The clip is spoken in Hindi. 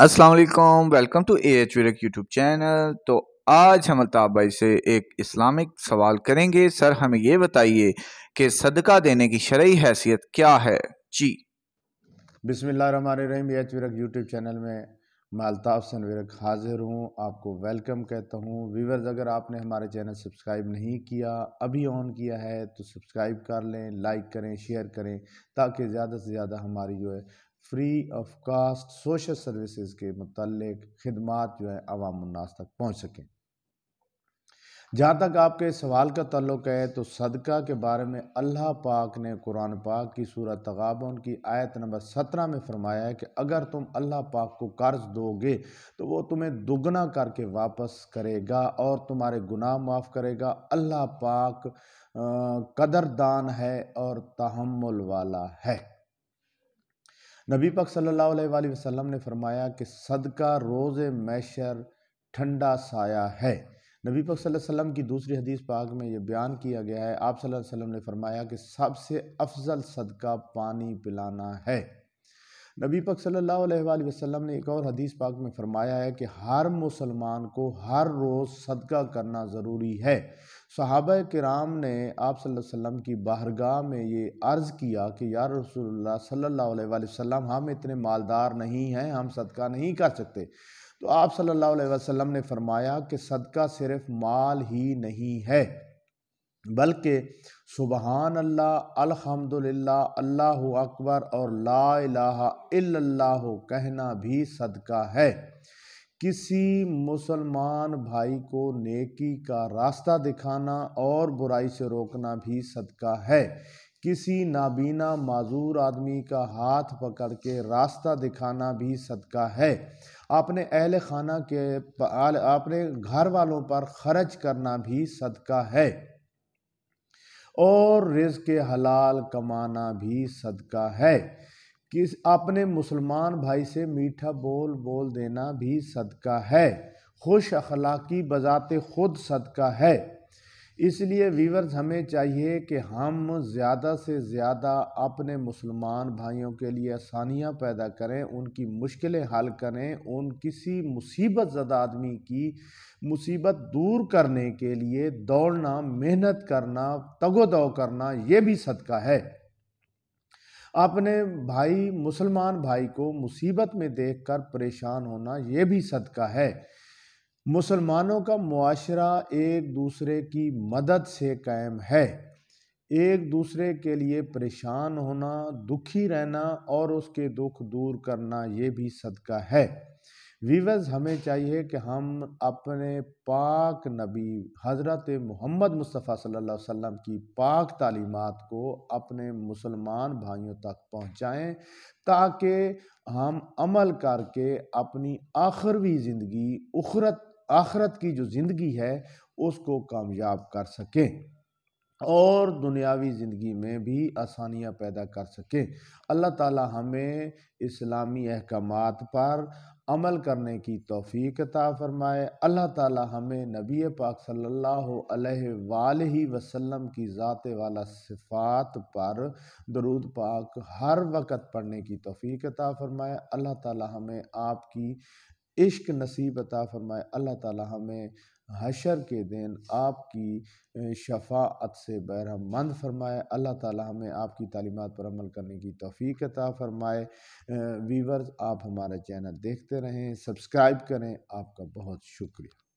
अस्सलाम वालेकुम welcome to A H Virk YouTube channel तो आज हम अल्ताफ़ भाई से एक इस्लामिक सवाल करेंगे सर हमें ये बताइए कि सदका देने की शरा हैसियत क्या है जी बिसमिल्ल रहीम A H Virk YouTube channel में मैं अल्ताफ़ वीरक हाजिर हूँ आपको वेलकम कहता हूँ व्यूवर्स अगर आपने हमारे चैनल सब्सक्राइब नहीं किया अभी ऑन किया है तो सब्सक्राइब कर लें लाइक करें शेयर करें ताकि ज़्यादा से ज़्यादा हमारी जो है free of cost social services के मतलब खदमात जो है अवामनास तक पहुँच सकें जहाँ तक आपके सवाल का तल्लक है तो सदका के बारे में अल्लाह पाक ने कुरान पाक की सूरत तगाबन की आयत नंबर सत्रह में फरमाया है कि अगर तुम अल्लाह पाक को कर्ज दोगे तो वो तुम्हें दुगना करके वापस करेगा और तुम्हारे गुनाह माफ़ करेगा अल्लाह पाक कदरदान है और तहमुल वाला है नबी पक सल्लल्लाहु अलैहि वसल्लम ने फरमाया कि सदका रोज़ मैशर ठंडा साया है नबी पक सल्लल्लाहु अलैहि वसल्लम की दूसरी हदीस पाक में यह बयान किया गया है आप सल्लल्लाहु अलैहि वसल्लम ने फरमाया कि सबसे अफजल सदका पानी पिलाना है नबी पक सल्लल्लाहु अलैहि वसल्लम ने एक और हदीस पाक में फरमाया है कि हर मुसलमान को हर रोज़ सदका करना ज़रूरी है सहाब कराम ने आप वसल्लम की बाहरगाह में ये अर्ज़ किया कि यार रसोल्ला सल्ला वसम हम इतने मालदार नहीं हैं हम सदका नहीं कर सकते तो आप सल्लल्लाहु अलैहि वसल्लम ने फरमाया कि सदका सिर्फ़ माल ही नहीं है बल्कि सुबहान अल्लाह अल्हम्दुलिल्लाह अल्लाह अकबर और ला इलाहा कहना भी सदका है किसी मुसलमान भाई को नेकी का रास्ता दिखाना और बुराई से रोकना भी सदका है किसी नाबीना माजूर आदमी का हाथ पकड़ के रास्ता दिखाना भी सदका है अपने अहल खाना के अपने घर वालों पर खर्च करना भी सदका है और रिज के हलाल कमाना भी सदका है किस अपने मुसलमान भाई से मीठा बोल बोल देना भी सदका है खुश अखलाकी बजाते खुद सदका है इसलिए वीवर्स हमें चाहिए कि हम ज़्यादा से ज़्यादा अपने मुसलमान भाइयों के लिए आसानियाँ पैदा करें उनकी मुश्किलें हल करें उन किसी मुसीबत ज़दा आदमी की मुसीबत दूर करने के लिए दौड़ना मेहनत करना तगो दौ करना ये भी सदका है अपने भाई मुसलमान भाई को मुसीबत में देखकर परेशान होना ये भी सदका है मुसलमानों का माशरा एक दूसरे की मदद से कायम है एक दूसरे के लिए परेशान होना दुखी रहना और उसके दुख दूर करना ये भी सदका है वीवर्स हमें चाहिए कि हम अपने पाक नबी हज़रत मोहम्मद मुस्तफ़ा सल्लल्लाहु अलैहि वसल्लम की पाक तालीमात को अपने मुसलमान भाइयों तक पहुँचाएँ ताकि हम अमल करके अपनी आखिरवी ज़िंदगी उखरत आखरत की जो ज़िंदगी है उसको कामयाब कर सकें और दुनियावी ज़िंदगी में भी आसानियाँ पैदा कर सकें अल्लाह ताला हमें इस्लामी अहकाम पर अमल करने की तोफ़ी फ़रमाए अल्लाह ताला हमें नबी पाक सल्लल्लाहु अलैहि वसल्लम की ज़ात वाला सिफात पर दरूद पाक हर वक़्त पढ़ने की तोफ़ी फ़रमाए अल्लाह ताला हमें आपकी इश्क नसीब अता फ़रमाए अल्लाह ताला हमें हशर के दिन आपकी शफात से बहरमंद फरमाए अल्लाह ताला हमें आपकी तालीमत पर अमल करने की तोफ़ी अता फ़रमाए वीवर आप हमारा चैनल देखते रहें सब्सक्राइब करें आपका बहुत शुक्रिया